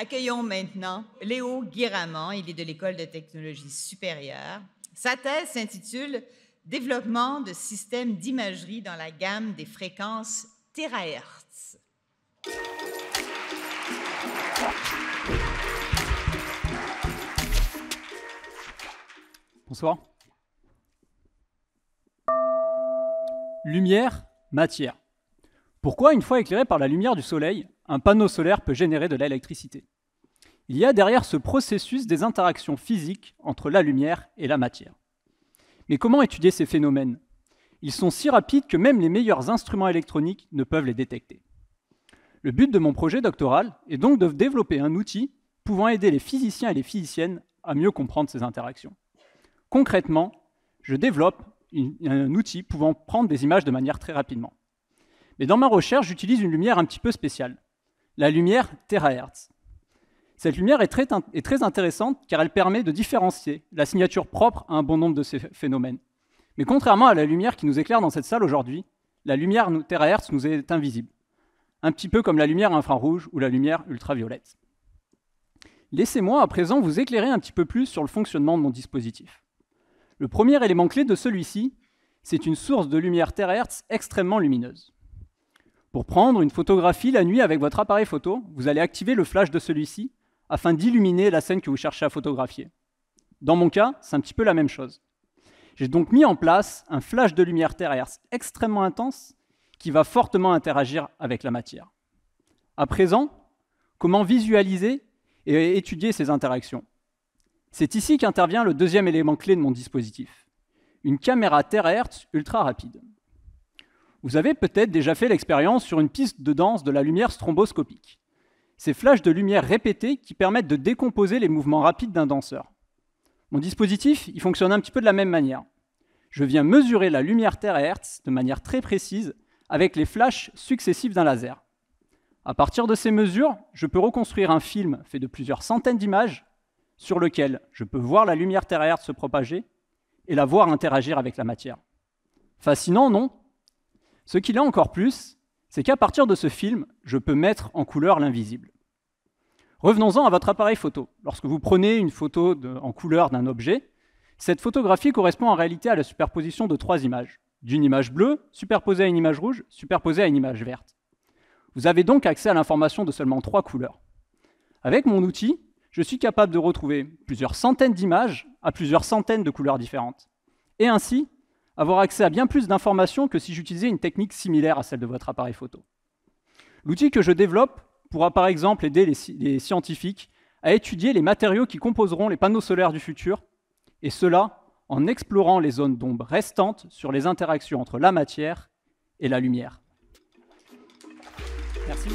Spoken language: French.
Accueillons maintenant Léo Guéramont. Il est de l'École de technologie supérieure. Sa thèse s'intitule Développement de systèmes d'imagerie dans la gamme des fréquences terahertz. Bonsoir. Lumière, matière. Pourquoi, une fois éclairé par la lumière du soleil, un panneau solaire peut générer de l'électricité il y a derrière ce processus des interactions physiques entre la lumière et la matière. Mais comment étudier ces phénomènes Ils sont si rapides que même les meilleurs instruments électroniques ne peuvent les détecter. Le but de mon projet doctoral est donc de développer un outil pouvant aider les physiciens et les physiciennes à mieux comprendre ces interactions. Concrètement, je développe un outil pouvant prendre des images de manière très rapidement. Mais dans ma recherche, j'utilise une lumière un petit peu spéciale, la lumière terahertz. Cette lumière est très, intéressante car elle permet de différencier la signature propre à un bon nombre de ces phénomènes. Mais contrairement à la lumière qui nous éclaire dans cette salle aujourd'hui, la lumière terahertz nous est invisible, un petit peu comme la lumière infrarouge ou la lumière ultraviolette. Laissez-moi à présent vous éclairer un petit peu plus sur le fonctionnement de mon dispositif. Le premier élément clé de celui-ci, c'est une source de lumière terahertz extrêmement lumineuse. Pour prendre une photographie la nuit avec votre appareil photo, vous allez activer le flash de celui-ci afin d'illuminer la scène que vous cherchez à photographier. Dans mon cas, c'est un petit peu la même chose. J'ai donc mis en place un flash de lumière terahertz extrêmement intense qui va fortement interagir avec la matière. À présent, comment visualiser et étudier ces interactions C'est ici qu'intervient le deuxième élément clé de mon dispositif, une caméra terahertz ultra rapide. Vous avez peut-être déjà fait l'expérience sur une piste de danse de la lumière stromboscopique ces flashs de lumière répétés qui permettent de décomposer les mouvements rapides d'un danseur. Mon dispositif, il fonctionne un petit peu de la même manière. Je viens mesurer la lumière terahertz de manière très précise avec les flashs successifs d'un laser. À partir de ces mesures, je peux reconstruire un film fait de plusieurs centaines d'images sur lequel je peux voir la lumière terahertz se propager et la voir interagir avec la matière. Fascinant, non Ce qu'il a encore plus, c'est qu'à partir de ce film, je peux mettre en couleur l'invisible. Revenons-en à votre appareil photo. Lorsque vous prenez une photo en couleur d'un objet, cette photographie correspond en réalité à la superposition de trois images, d'une image bleue, superposée à une image rouge, superposée à une image verte. Vous avez donc accès à l'information de seulement trois couleurs. Avec mon outil, je suis capable de retrouver plusieurs centaines d'images à plusieurs centaines de couleurs différentes, et ainsi avoir accès à bien plus d'informations que si j'utilisais une technique similaire à celle de votre appareil photo. L'outil que je développe pourra par exemple aider les, scientifiques à étudier les matériaux qui composeront les panneaux solaires du futur, et cela en explorant les zones d'ombre restantes sur les interactions entre la matière et la lumière. Merci.